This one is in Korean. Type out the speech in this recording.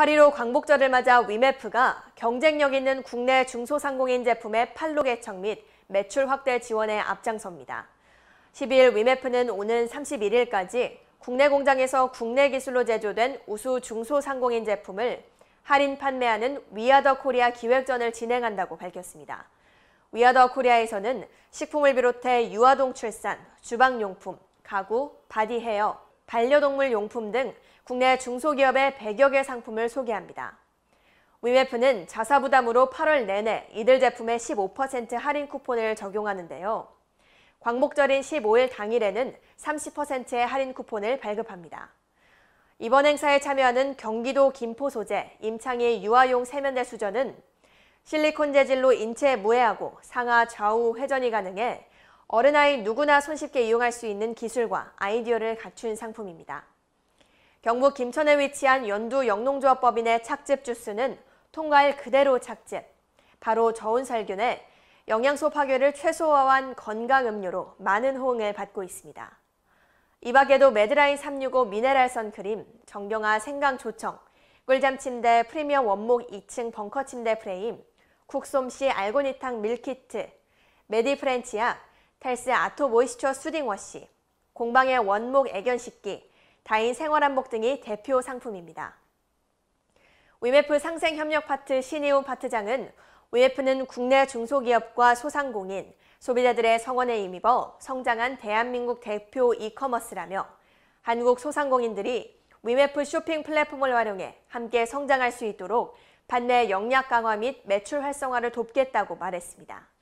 8.15 광복절을 맞아 위메프가 경쟁력 있는 국내 중소상공인 제품의 판로 개척 및 매출 확대 지원에 앞장섭니다. 12일 위메프는 오는 31일까지 국내 공장에서 국내 기술로 제조된 우수 중소상공인 제품을 할인 판매하는 위아더 코리아 기획전을 진행한다고 밝혔습니다. 위아더 코리아에서는 식품을 비롯해 유아동 출산, 주방용품, 가구, 바디헤어, 반려동물 용품 등 국내 중소기업의 100여 개 상품을 소개합니다. 위메프는 자사 부담으로 8월 내내 이들 제품의15% 할인 쿠폰을 적용하는데요. 광복절인 15일 당일에는 30%의 할인 쿠폰을 발급합니다. 이번 행사에 참여하는 경기도 김포 소재 임창희 유아용 세면대 수저는 실리콘 재질로 인체 에 무해하고 상하 좌우 회전이 가능해 어른아이 누구나 손쉽게 이용할 수 있는 기술과 아이디어를 갖춘 상품입니다. 경북 김천에 위치한 연두 영농조합법인의 착즙 주스는 통갈 과 그대로 착즙, 바로 저온살균에 영양소 파괴를 최소화한 건강음료로 많은 호응을 받고 있습니다. 이 밖에도 매드라인 365 미네랄 선크림, 정경화 생강 조청, 꿀잠 침대 프리미엄 원목 2층 벙커 침대 프레임, 국솜씨 알고니탕 밀키트, 메디 프렌치약, 텔스 아토 모이스처 수딩워시, 공방의 원목 애견 식기, 다인 생활 한복 등이 대표 상품입니다. 위메프 상생 협력 파트 신의원 파트장은 위메프는 국내 중소기업과 소상공인, 소비자들의 성원에 힘입어 성장한 대한민국 대표 이커머스라며 한국 소상공인들이 위메프 쇼핑 플랫폼을 활용해 함께 성장할 수 있도록 판매 역량 강화 및 매출 활성화를 돕겠다고 말했습니다.